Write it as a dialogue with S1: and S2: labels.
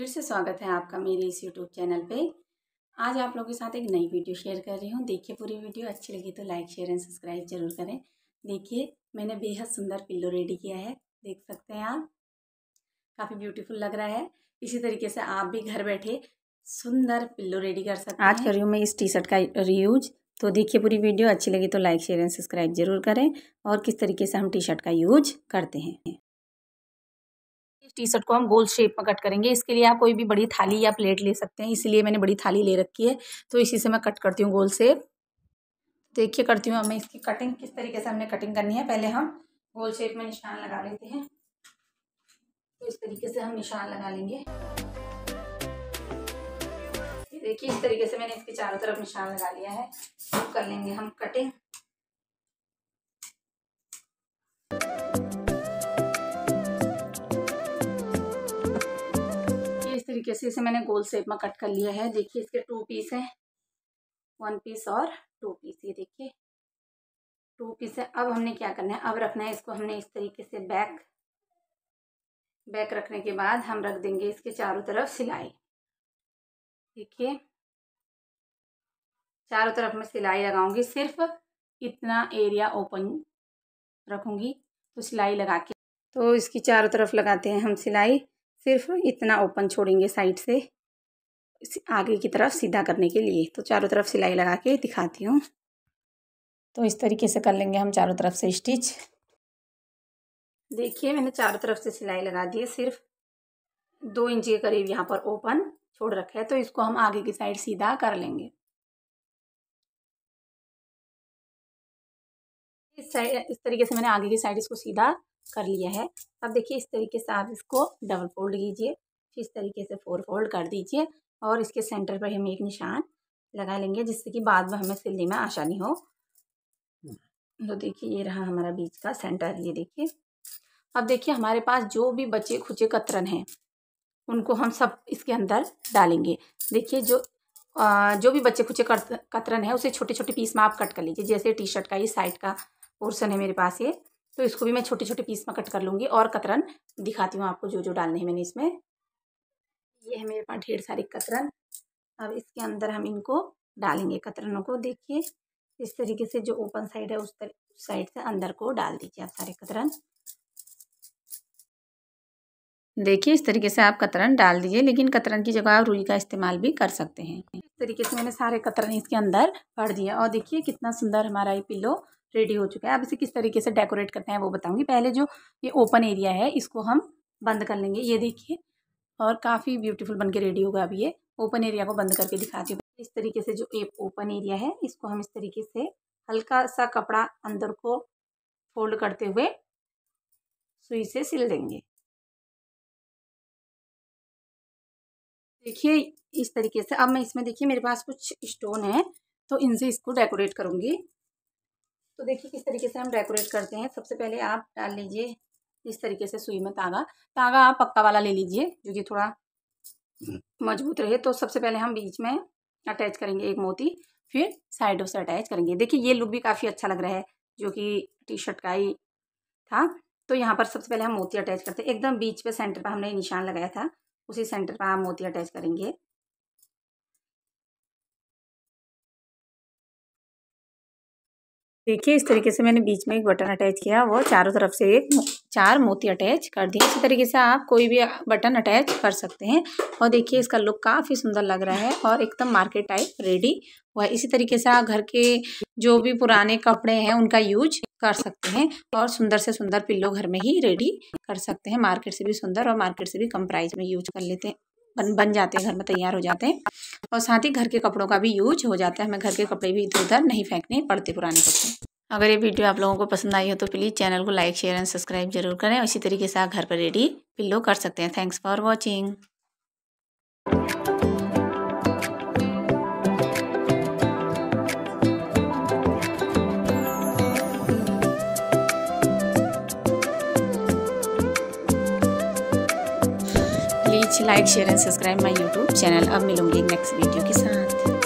S1: फिर से स्वागत है आपका मेरे इस यूट्यूब चैनल पे आज आप लोगों के साथ एक नई वीडियो शेयर कर रही हूँ देखिए पूरी वीडियो अच्छी लगी तो लाइक शेयर एंड सब्सक्राइब जरूर करें देखिए मैंने बेहद सुंदर पिल्लो रेडी किया है देख सकते हैं आप काफ़ी ब्यूटीफुल लग रहा है इसी तरीके से आप भी घर बैठे सुंदर पिल्लो रेडी कर सकते आज कर रही हूँ मैं इस टी शर्ट का रीयूज तो देखिए पूरी वीडियो अच्छी लगी तो लाइक शेयर एंड सब्सक्राइब जरूर करें और किस तरीके से हम टी शर्ट का यूज करते हैं इस टी शर्ट को हम गोल शेप में कट करेंगे इसके लिए आप कोई भी बड़ी थाली या प्लेट ले सकते हैं इसीलिए मैंने बड़ी थाली ले रखी है तो इसी से मैं कट करती हूँ गोल शेप देखिए करती हूँ हमें इसकी कटिंग किस तरीके से हमने कटिंग करनी है पहले हम गोल शेप में निशान लगा लेते हैं तो इस तरीके से हम निशान लगा लेंगे देखिए इस तरीके से मैंने इसके चारों तरफ निशान लगा लिया है तो कर लेंगे हम कटिंग तरीके से इसे मैंने गोल शेप में कट कर लिया है देखिए इसके टू पीस हैं वन पीस और टू पीस ये देखिए टू पीस है अब हमने क्या करना है अब रखना है इसको हमने इस तरीके से बैक बैक रखने के बाद हम रख देंगे इसके चारों तरफ सिलाई देखिए चारों तरफ मैं सिलाई लगाऊंगी सिर्फ इतना एरिया ओपन रखूंगी तो सिलाई लगा के तो इसकी चारों तरफ लगाते हैं हम सिलाई सिर्फ इतना ओपन छोड़ेंगे साइड से आगे की तरफ सीधा करने के लिए तो चारों तरफ सिलाई लगा के दिखाती हूँ तो इस तरीके से कर लेंगे हम चारों तरफ से स्टिच देखिए मैंने चारों तरफ से सिलाई लगा दी है सिर्फ दो इंच के करीब यहाँ पर ओपन छोड़ रखा है तो इसको हम आगे की साइड सीधा कर लेंगे इस साइड इस तरीके से मैंने आगे की साइड इसको सीधा कर लिया है अब देखिए इस तरीके से आप इसको डबल फोल्ड कीजिए इस तरीके से फोर फोल्ड कर दीजिए और इसके सेंटर पर हम एक निशान लगा लेंगे जिससे कि बाद में हमें सिलने में आसानी हो हम्म। तो देखिए ये रहा हमारा बीच का सेंटर ये देखिए अब देखिए हमारे पास जो भी बचे खुचे कतरन हैं उनको हम सब इसके अंदर डालेंगे देखिए जो आ, जो भी बच्चे खुचे कतरन है उसे छोटे छोटे पीस में आप कट कर लीजिए जैसे टी शर्ट का ये साइड का पोर्सन है मेरे पास ये तो इसको भी मैं छोटे छोटे पीस में कट कर लूँगी और कतरन दिखाती हूँ आपको जो जो डालने हैं मैंने इसमें ये है मेरे पास ढेर सारे कतरन अब इसके अंदर हम इनको डालेंगे कतरनों को देखिए इस तरीके से जो ओपन साइड है उस साइड से अंदर को डाल दीजिए आप सारे कतरन देखिए इस तरीके से आप कतरन डाल दीजिए लेकिन कतरन की जगह आप रुई का इस्तेमाल भी कर सकते हैं इस तरीके से मैंने सारे कतरन इसके अंदर भर दिया और देखिए कितना सुंदर हमारा ये पिल्लो रेडी हो चुका है अब इसे किस तरीके से डेकोरेट करते हैं वो बताऊंगी पहले जो ये ओपन एरिया है इसको हम बंद कर लेंगे ये देखिए और काफ़ी ब्यूटीफुल बन के रेडी होगा अब ये ओपन एरिया को बंद करके दिखाती हूँ इस तरीके से जो ओपन एरिया है इसको हम इस तरीके से हल्का सा कपड़ा अंदर को फोल्ड करते हुए सुई से सिल देंगे देखिए इस तरीके से अब मैं इसमें देखिए मेरे पास कुछ स्टोन है तो इनसे इसको डेकोरेट करूँगी तो देखिए किस तरीके से हम डेकोरेट करते हैं सबसे पहले आप डाल लीजिए इस तरीके से सुई में तागा तागा आप पक्का वाला ले लीजिए जो कि थोड़ा हम्म। मजबूत रहे तो सबसे पहले हम बीच में अटैच करेंगे एक मोती फिर साइडों से अटैच करेंगे देखिए ये लुक भी काफ़ी अच्छा लग रहा है जो कि टी शर्ट का ही था तो यहाँ पर सबसे पहले हम मोती अटैच करते हैं एकदम बीच पे सेंटर पर हमने निशान लगाया था उसी सेंटर पर हम मोती अटैच करेंगे देखिए इस तरीके से मैंने बीच में एक बटन अटैच किया वो चारों तरफ से एक चार मोती अटैच कर दिए इसी तरीके से आप कोई भी बटन अटैच कर सकते हैं और देखिए इसका लुक काफ़ी सुंदर लग रहा है और एकदम मार्केट टाइप रेडी हुआ है इसी तरीके से आप घर के जो भी पुराने कपड़े हैं उनका यूज कर सकते हैं और सुंदर से सुंदर पिल्लो घर में ही रेडी कर सकते हैं मार्केट से भी सुंदर और मार्केट से भी कम प्राइस में यूज कर लेते हैं बन बन जाते हैं घर में तैयार हो जाते हैं और साथ ही घर के कपड़ों का भी यूज हो जाता है हमें घर के कपड़े भी इधर उधर नहीं फेंकने पड़ते पुराने कपड़े अगर ये वीडियो आप लोगों को पसंद आई हो तो प्लीज़ चैनल को लाइक शेयर एंड सब्सक्राइब जरूर करें इसी तरीके से आप घर पर रेडी पिल्लो कर सकते हैं thanks for watching please like share and subscribe my YouTube channel अब मिलूंगी नेक्स्ट वीडियो के साथ